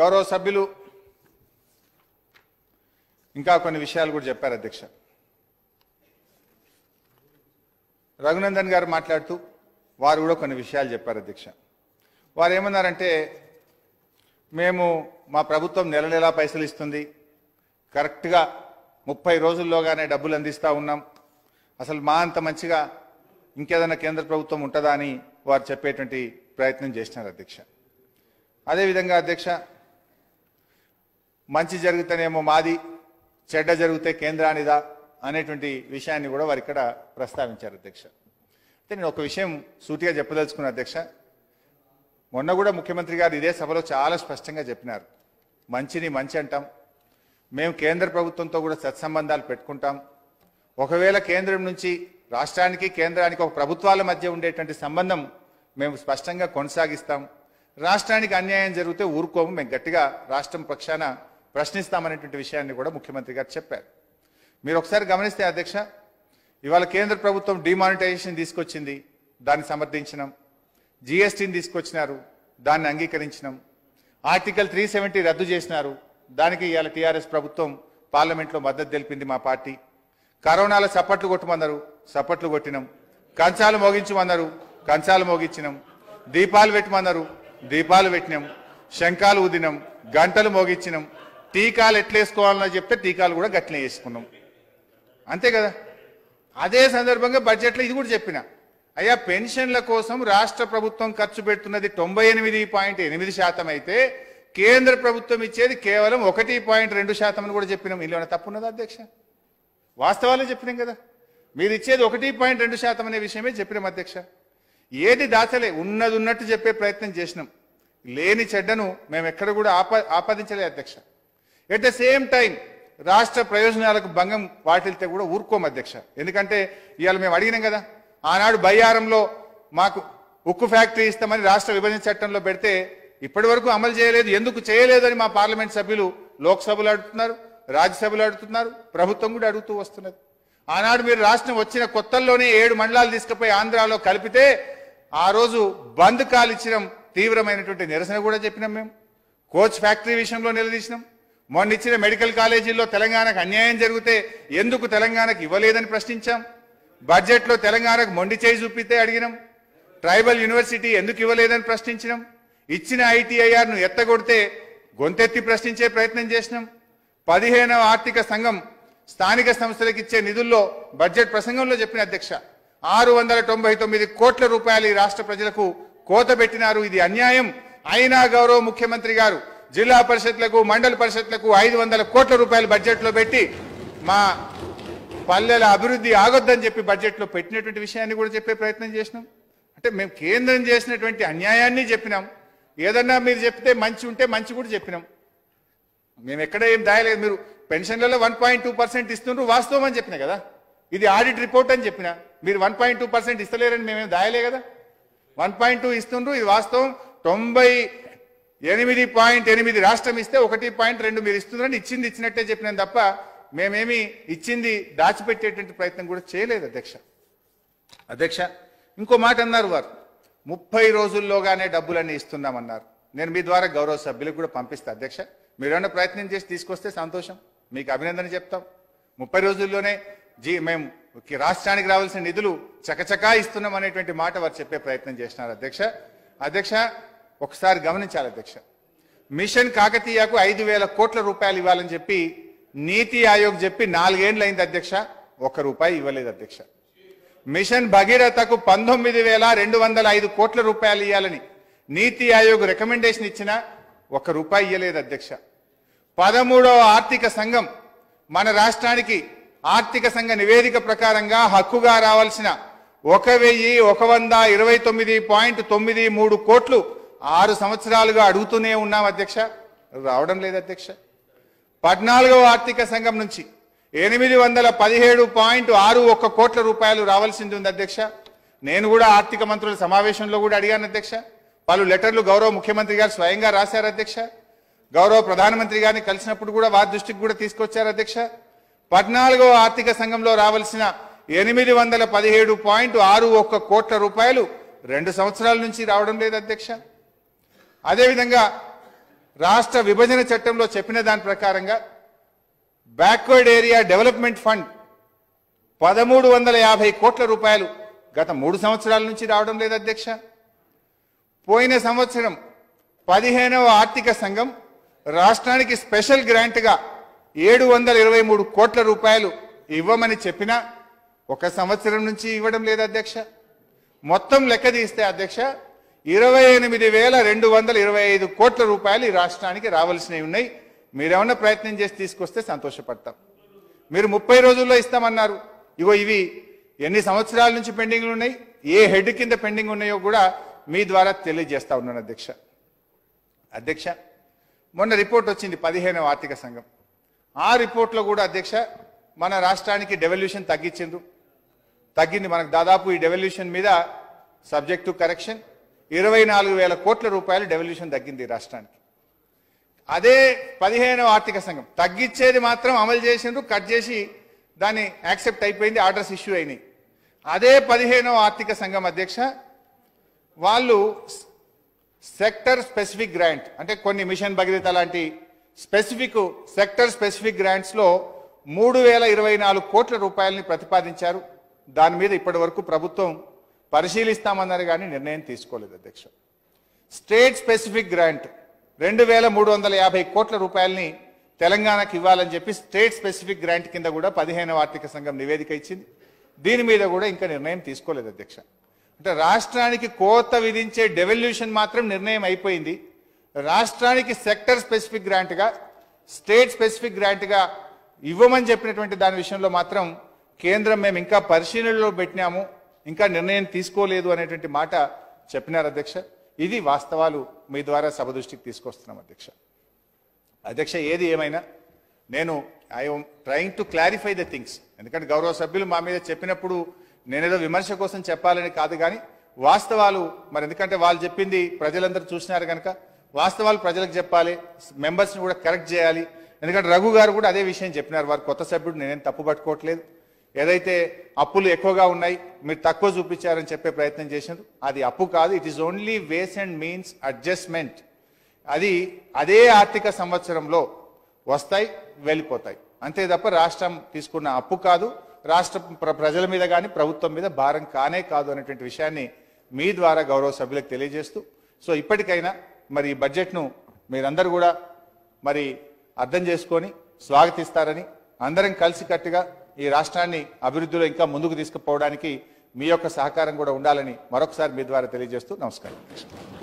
గౌరవ సభ్యులు ఇంకా కొన్ని విషయాలు కూడా చెప్పారు అధ్యక్ష రఘునందన్ గారు మాట్లాడుతూ వారు కూడా కొన్ని విషయాలు చెప్పారు అధ్యక్ష వారు ఏమన్నారంటే మేము మా ప్రభుత్వం నెల నెలా పైసలు ఇస్తుంది కరెక్ట్గా ముప్పై రోజుల్లోగానే డబ్బులు అందిస్తూ ఉన్నాం అసలు మా అంత మంచిగా ఇంకేదైనా కేంద్ర ప్రభుత్వం ఉంటుందా అని వారు చెప్పేటువంటి ప్రయత్నం చేసినారు అధ్యక్ష అదేవిధంగా అధ్యక్ష మంచి జరిగితేనేమో మాది చెడ్డ జరిగితే కేంద్రానిదా అనేటువంటి విషయాన్ని కూడా వారు ఇక్కడ ప్రస్తావించారు అధ్యక్ష అయితే నేను ఒక విషయం సూటిగా చెప్పదలుచుకున్నాను అధ్యక్ష మొన్న కూడా ముఖ్యమంత్రి గారు ఇదే సభలో చాలా స్పష్టంగా చెప్పినారు మంచిని మంచి అంటాం మేము కేంద్ర ప్రభుత్వంతో కూడా సత్సంబంధాలు పెట్టుకుంటాం ఒకవేళ కేంద్రం నుంచి రాష్ట్రానికి కేంద్రానికి ఒక ప్రభుత్వాల మధ్య ఉండేటువంటి సంబంధం మేము స్పష్టంగా కొనసాగిస్తాం రాష్ట్రానికి అన్యాయం జరిగితే ఊరుకోము మేము గట్టిగా రాష్ట్రం పక్షాన ప్రశ్నిస్తామనేటువంటి విషయాన్ని కూడా ముఖ్యమంత్రి గారు చెప్పారు మీరు ఒకసారి గమనిస్తే అధ్యక్ష ఇవాళ కేంద్ర ప్రభుత్వం డిమానిటైజేషన్ తీసుకొచ్చింది దాన్ని సమర్థించినాం జిఎస్టీని తీసుకొచ్చినారు దాన్ని అంగీకరించినాం ఆర్టికల్ త్రీ సెవెంటీ రద్దు చేసినారు దానికి ఇవాళ టీఆర్ఎస్ ప్రభుత్వం పార్లమెంట్లో మద్దతు తెలిపింది మా పార్టీ కరోనాల సప్పట్లు కొట్టమన్నారు సప్పట్లు కొట్టినాం కంచాలు మోగించమన్నారు కంచాలు మోగించినాం దీపాలు పెట్టమన్నారు దీపాలు పెట్టినాం శంఖాలు ఉదినం గంటలు మోగించినాం టీకాలు ఎట్లేసుకోవాలని చెప్తే టీకాలు కూడా గట్లనే వేసుకున్నాం అంతే కదా అదే సందర్భంగా బడ్జెట్లో ఇది కూడా చెప్పిన అయ్యా పెన్షన్ల కోసం రాష్ట్ర ప్రభుత్వం ఖర్చు పెడుతున్నది తొంభై ఎనిమిది పాయింట్ ఎనిమిది శాతం అయితే కేంద్ర ప్రభుత్వం ఇచ్చేది కేవలం ఒకటి పాయింట్ రెండు శాతం అని కూడా చెప్పినాం ఇందులో తప్పున్నదా అధ్యక్ష వాస్తవాలు చెప్పినాం కదా మీరు ఇచ్చేది ఒకటి పాయింట్ రెండు శాతం అనే విషయమే చెప్పినాం అధ్యక్ష ఏది దాచలే ఉన్నది ఉన్నట్టు చెప్పే ప్రయత్నం చేసినాం లేని చెడ్డను మేము ఎక్కడ కూడా ఆప ఆపాదించలే అధ్యక్ష ఎట్ ద సేమ్ టైం రాష్ట్ర ప్రయోజనాలకు భంగం వాటిల్తే కూడా ఊరుకోము అధ్యక్ష ఎందుకంటే ఇవాళ మేము అడిగినాం కదా ఆనాడు బయ్యారంలో మాకు ఉక్కు ఫ్యాక్టరీ ఇస్తామని రాష్ట్ర విభజన చట్టంలో పెడితే ఇప్పటి వరకు అమలు చేయలేదు ఎందుకు చేయలేదని మా పార్లమెంట్ సభ్యులు లోక్సభలు అడుగుతున్నారు రాజ్యసభలు అడుగుతున్నారు ప్రభుత్వం కూడా అడుగుతూ వస్తున్నది ఆనాడు మీరు రాష్ట్రం వచ్చిన కొత్తల్లోనే ఏడు మండలాలు తీసుకుపోయి ఆంధ్రాలో కలిపితే ఆ రోజు బంద్ కాలిచ్చినాం తీవ్రమైనటువంటి నిరసన కూడా చెప్పినాం మేము కోచ్ ఫ్యాక్టరీ విషయంలో నిలదీసినాం మొన్న ఇచ్చిన మెడికల్ కాలేజీల్లో తెలంగాణకు అన్యాయం జరిగితే ఎందుకు తెలంగాణకు ఇవ్వలేదని ప్రశ్నించాం బడ్జెట్లో తెలంగాణకు మొండి చేయి చూపితే అడిగినాం ట్రైబల్ యూనివర్సిటీ ఎందుకు ఇవ్వలేదని ప్రశ్నించినాం ఇచ్చిన ఐటీఐఆర్ను ఎత్తగొడితే గొంతెత్తి ప్రశ్నించే ప్రయత్నం చేసినాం పదిహేనవ ఆర్థిక సంఘం స్థానిక సంస్థలకు ఇచ్చే నిధుల్లో బడ్జెట్ ప్రసంగంలో చెప్పిన అధ్యక్ష ఆరు వందల తొంభై తొమ్మిది కోట్ల రూపాయలు ఈ రాష్ట్ర ప్రజలకు కోత పెట్టినారు ఇది అన్యాయం అయినా గౌరవ ముఖ్యమంత్రి గారు జిల్లా పరిషత్లకు మండల పరిషత్లకు ఐదు వందల కోట్ల రూపాయలు బడ్జెట్లో పెట్టి మా పల్లెల అభివృద్ధి ఆగొద్దని చెప్పి బడ్జెట్లో పెట్టినటువంటి విషయాన్ని కూడా చెప్పే ప్రయత్నం చేసినాం అంటే మేము కేంద్రం చేసినటువంటి అన్యాయాన్ని చెప్పినాం ఏదన్నా మీరు చెప్తే మంచి ఉంటే మంచి కూడా చెప్పినాం మేము ఎక్కడ ఏం దాయలేదు మీరు పెన్షన్లలో వన్ పాయింట్ టూ పర్సెంట్ ఇస్తుండ్రు వాస్తవం అని చెప్పిన కదా ఇది ఆడిట్ రిపోర్ట్ అని చెప్పిన మీరు వన్ పాయింట్ టూ పర్సెంట్ ఇస్తలేరని మేమేం దాయలే కదా వన్ పాయింట్ టూ ఇస్తుండ్రు ఇది వాస్తవం తొంభై ఎనిమిది పాయింట్ ఎనిమిది రాష్ట్రం ఇస్తే ఒకటి పాయింట్ రెండు మీరు ఇస్తుందని ఇచ్చింది ఇచ్చినట్టే చెప్పిన తప్ప మేమేమి ఇచ్చింది దాచిపెట్టేటువంటి ప్రయత్నం కూడా చేయలేదు అధ్యక్ష అధ్యక్ష ఇంకో మాట అన్నారు వారు ముప్పై రోజుల్లోగానే డబ్బులన్నీ ఇస్తున్నామన్నారు నేను మీ ద్వారా గౌరవ సభ్యులకు కూడా పంపిస్తాను అధ్యక్ష మీరేమన్నా ప్రయత్నం చేసి తీసుకొస్తే సంతోషం మీకు అభినందన చెప్తాం ముప్పై రోజుల్లోనే జీ మేము రాష్ట్రానికి రావాల్సిన నిధులు చకచకా ఇస్తున్నాం అనేటువంటి మాట వారు చెప్పే ప్రయత్నం చేసినారు అధ్యక్ష అధ్యక్ష ఒకసారి గమనించాలి అధ్యక్ష మిషన్ కాకతీయకు ఐదు వేల కోట్ల రూపాయలు ఇవ్వాలని చెప్పి నీతి ఆయోగ్ చెప్పి నాలుగేండ్లు అయింది అధ్యక్ష ఒక రూపాయి ఇవ్వలేదు అధ్యక్ష మిషన్ భగీరథకు పంతొమ్మిది వేల రెండు వందల ఐదు కోట్ల రూపాయలు ఇవ్వాలని నీతి ఆయోగ్ రికమెండేషన్ ఇచ్చిన ఒక రూపాయి ఇవ్వలేదు అధ్యక్ష పదమూడవ ఆర్థిక సంఘం మన రాష్ట్రానికి ఆర్థిక సంఘ నివేదిక ప్రకారంగా హక్కుగా రావాల్సిన ఒక వెయ్యి ఒక వంద ఇరవై తొమ్మిది పాయింట్ తొమ్మిది మూడు కోట్లు ఆరు సంవత్సరాలుగా అడుగుతూనే ఉన్నాం అధ్యక్ష రావడం లేదు అధ్యక్ష పద్నాలుగవ ఆర్థిక సంఘం నుంచి ఎనిమిది వందల పదిహేడు పాయింట్ ఆరు ఒక్క కోట్ల రూపాయలు రావాల్సింది ఉంది అధ్యక్ష నేను కూడా ఆర్థిక మంత్రుల సమావేశంలో కూడా అడిగాను అధ్యక్ష పలు లెటర్లు గౌరవ ముఖ్యమంత్రి గారు స్వయంగా రాశారు అధ్యక్ష గౌరవ ప్రధానమంత్రి గారిని కలిసినప్పుడు కూడా వారి దృష్టికి కూడా తీసుకొచ్చారు అధ్యక్ష పద్నాలుగవ ఆర్థిక సంఘంలో రావాల్సిన ఎనిమిది వందల పదిహేడు పాయింట్ ఆరు ఒక్క కోట్ల రూపాయలు రెండు సంవత్సరాల నుంచి రావడం లేదు అధ్యక్ష అదేవిధంగా రాష్ట్ర విభజన చట్టంలో చెప్పిన దాని ప్రకారంగా బ్యాక్వర్డ్ ఏరియా డెవలప్మెంట్ ఫండ్ పదమూడు వందల యాభై కోట్ల రూపాయలు గత మూడు సంవత్సరాల నుంచి రావడం లేదు అధ్యక్ష పోయిన సంవత్సరం పదిహేనవ ఆర్థిక సంఘం రాష్ట్రానికి స్పెషల్ గ్రాంట్గా ఏడు వందల ఇరవై మూడు కోట్ల రూపాయలు ఇవ్వమని చెప్పినా ఒక సంవత్సరం నుంచి ఇవ్వడం లేదు అధ్యక్ష మొత్తం లెక్క తీస్తే అధ్యక్ష ఇరవై ఎనిమిది వేల రెండు వందల ఇరవై ఐదు కోట్ల రూపాయలు ఈ రాష్ట్రానికి రావాల్సినవి ఉన్నాయి మీరేమన్నా ప్రయత్నం చేసి తీసుకొస్తే సంతోషపడతాం మీరు ముప్పై రోజుల్లో ఇస్తామన్నారు ఇగో ఇవి ఎన్ని సంవత్సరాల నుంచి పెండింగ్లు ఉన్నాయి ఏ హెడ్ కింద పెండింగ్ ఉన్నాయో కూడా మీ ద్వారా తెలియజేస్తా ఉన్నాను అధ్యక్ష అధ్యక్ష మొన్న రిపోర్ట్ వచ్చింది పదిహేనవ ఆర్థిక సంఘం ఆ రిపోర్ట్లో కూడా అధ్యక్ష మన రాష్ట్రానికి డెవల్యూషన్ తగ్గించిండ్రు తగ్గింది మనకు దాదాపు ఈ డెవల్యూషన్ మీద సబ్జెక్టు కరెక్షన్ ఇరవై నాలుగు వేల కోట్ల రూపాయలు డెవల్యూషన్ తగ్గింది రాష్ట్రానికి అదే పదిహేనవ ఆర్థిక సంఘం తగ్గించేది మాత్రం అమలు చేసిండ్రు కట్ చేసి దాన్ని యాక్సెప్ట్ అయిపోయింది ఆర్డర్స్ ఇష్యూ అయినాయి అదే పదిహేనవ ఆర్థిక సంఘం అధ్యక్ష వాళ్ళు సెక్టర్ స్పెసిఫిక్ గ్రాంట్ అంటే కొన్ని మిషన్ భగీరథ లాంటి స్పెసిఫిక్ సెక్టర్ స్పెసిఫిక్ గ్రాంట్స్లో మూడు వేల ఇరవై నాలుగు కోట్ల రూపాయలని ప్రతిపాదించారు దాని మీద ఇప్పటి వరకు ప్రభుత్వం పరిశీలిస్తామన్నారు కానీ నిర్ణయం తీసుకోలేదు అధ్యక్షుడు స్టేట్ స్పెసిఫిక్ గ్రాంట్ రెండు వేల మూడు వందల యాభై కోట్ల రూపాయలని తెలంగాణకు ఇవ్వాలని చెప్పి స్టేట్ స్పెసిఫిక్ గ్రాంట్ కింద కూడా పదిహేను ఆర్థిక సంఘం నివేదిక ఇచ్చింది దీని మీద కూడా ఇంకా నిర్ణయం తీసుకోలేదు అధ్యక్ష అంటే రాష్ట్రానికి కోత విధించే డెవల్యూషన్ మాత్రం నిర్ణయం అయిపోయింది రాష్ట్రానికి సెక్టర్ స్పెసిఫిక్ గ్రాంట్గా స్టేట్ స్పెసిఫిక్ గ్రాంట్గా ఇవ్వమని చెప్పినటువంటి దాని విషయంలో మాత్రం కేంద్రం మేము ఇంకా పరిశీలనలో పెట్టినాము ఇంకా నిర్ణయం తీసుకోలేదు అనేటువంటి మాట చెప్పినారు అధ్యక్ష ఇది వాస్తవాలు మీ ద్వారా సభ దృష్టికి తీసుకొస్తున్నాం అధ్యక్ష అధ్యక్ష ఏది ఏమైనా నేను I'm trying to clarify the things ఎందుకంటే గౌరవ సభ్యులు మా మీద చెప్పినప్పుడు నేనేదో విమర్శ కోసం చెప్పాలని కాదు కానీ వాస్తవాలు మరి ఎందుకంటే వాళ్ళు చెప్పింది ప్రజలందరూ చూసినారు కనుక వాస్తవాలు ప్రజలకు చెప్పాలి మెంబర్స్ని కూడా కరెక్ట్ చేయాలి ఎందుకంటే రఘు గారు కూడా అదే విషయం చెప్పినారు వారు కొత్త సభ్యుడు నేనేం తప్పు పట్టుకోవట్లేదు ఏదైతే అప్పులు ఎక్కువగా ఉన్నాయి మీరు తక్కువ చూపించారని చెప్పే ప్రయత్నం చేసినారు అది అప్పు కాదు it is only ways and means adjustment అది అదే ఆర్థిక సంవత్సరంలో వస్తాయి వెళ్ళిపోతాయి అంతే తప్ప రాష్ట్రం తీసుకున్న అప్పు కాదు రాష్ట్ర ప్రజల మీద కానీ ప్రభుత్వం మీద భారం కానే కాదు అనేటువంటి విషయాన్ని మీ ద్వారా గౌరవ సభ్యులకు తెలియజేస్తూ సో ఇప్పటికైనా మరి ఈ బడ్జెట్ను మీరందరూ కూడా మరి అర్థం చేసుకొని స్వాగతిస్తారని అందరం కలిసికట్టుగా ఈ రాష్ట్రాన్ని అభివృద్ధిలో ఇంకా ముందుకు తీసుకుపోవడానికి మీ యొక్క సహకారం కూడా ఉండాలని మరొకసారి మీ ద్వారా తెలియజేస్తూ నమస్కారం